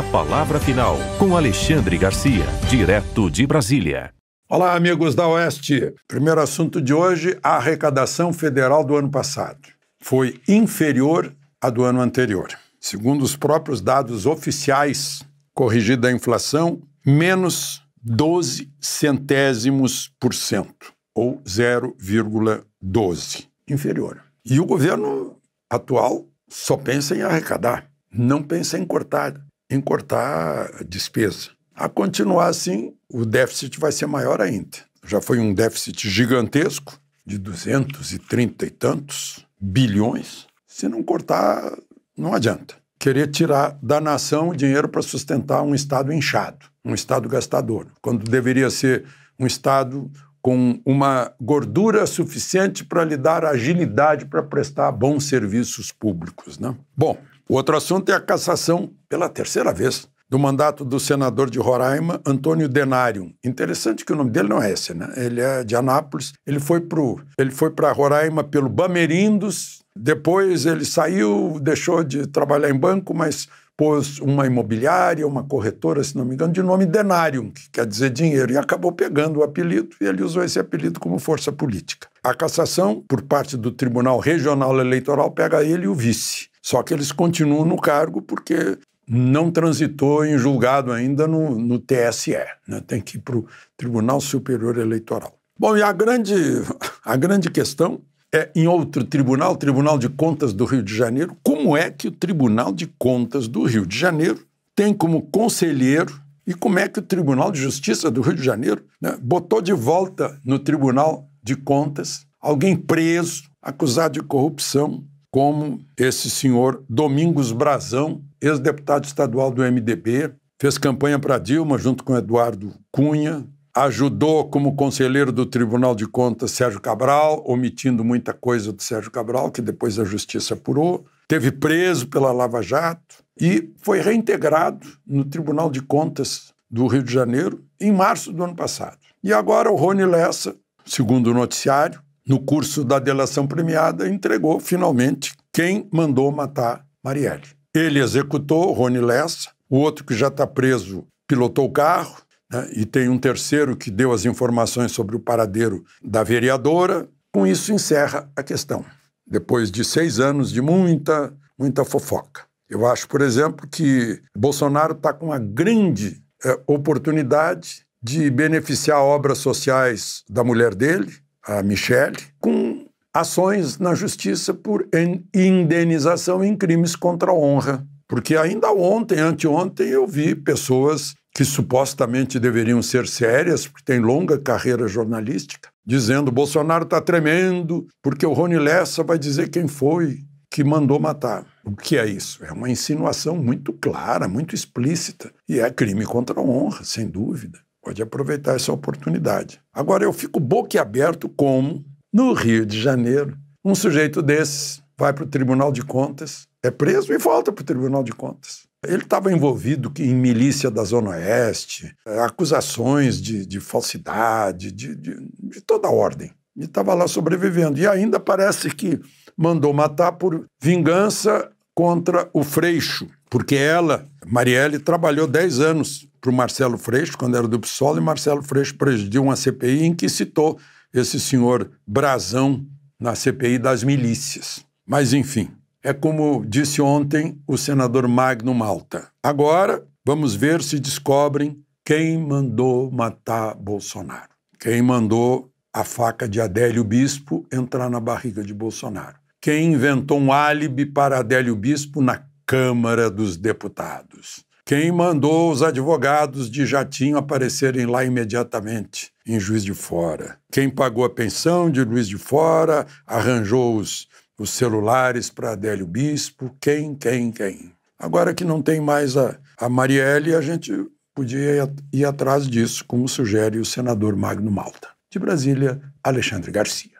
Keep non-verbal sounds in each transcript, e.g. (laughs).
A palavra final com Alexandre Garcia, direto de Brasília. Olá, amigos da Oeste. Primeiro assunto de hoje: a arrecadação federal do ano passado foi inferior à do ano anterior. Segundo os próprios dados oficiais, corrigida a inflação, menos 12 centésimos por cento, ou 0,12, inferior. E o governo atual só pensa em arrecadar, não pensa em cortar em cortar despesa. A continuar assim, o déficit vai ser maior ainda. Já foi um déficit gigantesco, de 230 e tantos bilhões. Se não cortar, não adianta. Querer tirar da nação o dinheiro para sustentar um Estado inchado, um Estado gastador, quando deveria ser um Estado com uma gordura suficiente para lhe dar agilidade para prestar bons serviços públicos. Né? Bom, o outro assunto é a cassação, pela terceira vez, do mandato do senador de Roraima, Antônio Denário. Interessante que o nome dele não é esse, né? Ele é de Anápolis. Ele foi para Roraima pelo Bamerindos, depois ele saiu, deixou de trabalhar em banco, mas pôs uma imobiliária, uma corretora, se não me engano, de nome Denarium, que quer dizer dinheiro, e acabou pegando o apelido e ele usou esse apelido como força política. A cassação, por parte do Tribunal Regional Eleitoral, pega ele e o vice. Só que eles continuam no cargo porque não transitou em julgado ainda no, no TSE, né? tem que ir para o Tribunal Superior Eleitoral. Bom, e a grande, (laughs) a grande questão é, em outro tribunal, Tribunal de Contas do Rio de Janeiro, como é que o Tribunal de Contas do Rio de Janeiro tem como conselheiro e como é que o Tribunal de Justiça do Rio de Janeiro né, botou de volta no Tribunal de Contas alguém preso, acusado de corrupção, como esse senhor Domingos Brazão, ex-deputado estadual do MDB, fez campanha para Dilma junto com Eduardo Cunha, ajudou como conselheiro do Tribunal de Contas Sérgio Cabral, omitindo muita coisa do Sérgio Cabral, que depois a justiça apurou. Teve preso pela Lava Jato e foi reintegrado no Tribunal de Contas do Rio de Janeiro em março do ano passado. E agora o Rony Lessa, segundo o noticiário, no curso da delação premiada, entregou finalmente quem mandou matar Marielle. Ele executou Rony Lessa, o outro que já está preso pilotou o carro, né? E tem um terceiro que deu as informações sobre o paradeiro da vereadora. Com isso encerra a questão, depois de seis anos de muita, muita fofoca. Eu acho, por exemplo, que Bolsonaro está com uma grande é, oportunidade de beneficiar obras sociais da mulher dele, a Michelle, com ações na justiça por indenização em crimes contra a honra. Porque ainda ontem, anteontem, eu vi pessoas que supostamente deveriam ser sérias, porque tem longa carreira jornalística, dizendo Bolsonaro está tremendo porque o Rony Lessa vai dizer quem foi que mandou matar. O que é isso? É uma insinuação muito clara, muito explícita, e é crime contra a honra, sem dúvida. Pode aproveitar essa oportunidade. Agora, eu fico boquiaberto como, no Rio de Janeiro, um sujeito desses vai para o Tribunal de Contas, é preso e volta para o Tribunal de Contas. Ele estava envolvido em milícia da Zona Oeste, eh, acusações de, de falsidade, de, de, de toda ordem. E estava lá sobrevivendo. E ainda parece que mandou matar por vingança contra o Freixo, porque ela, Marielle, trabalhou 10 anos para o Marcelo Freixo, quando era do PSOL, e Marcelo Freixo presidiu uma CPI em que citou esse senhor Brazão na CPI das milícias. Mas, enfim, é como disse ontem o senador Magno Malta. Agora, vamos ver se descobrem quem mandou matar Bolsonaro. Quem mandou a faca de Adélio Bispo entrar na barriga de Bolsonaro. Quem inventou um álibi para Adélio Bispo na Câmara dos Deputados. Quem mandou os advogados de Jatinho aparecerem lá imediatamente, em Juiz de Fora. Quem pagou a pensão de Juiz de Fora, arranjou os os celulares para Adélio Bispo, quem, quem, quem. Agora que não tem mais a, a Marielle, a gente podia ir, ir atrás disso, como sugere o senador Magno Malta. De Brasília, Alexandre Garcia.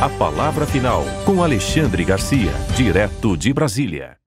A palavra final com Alexandre Garcia, direto de Brasília.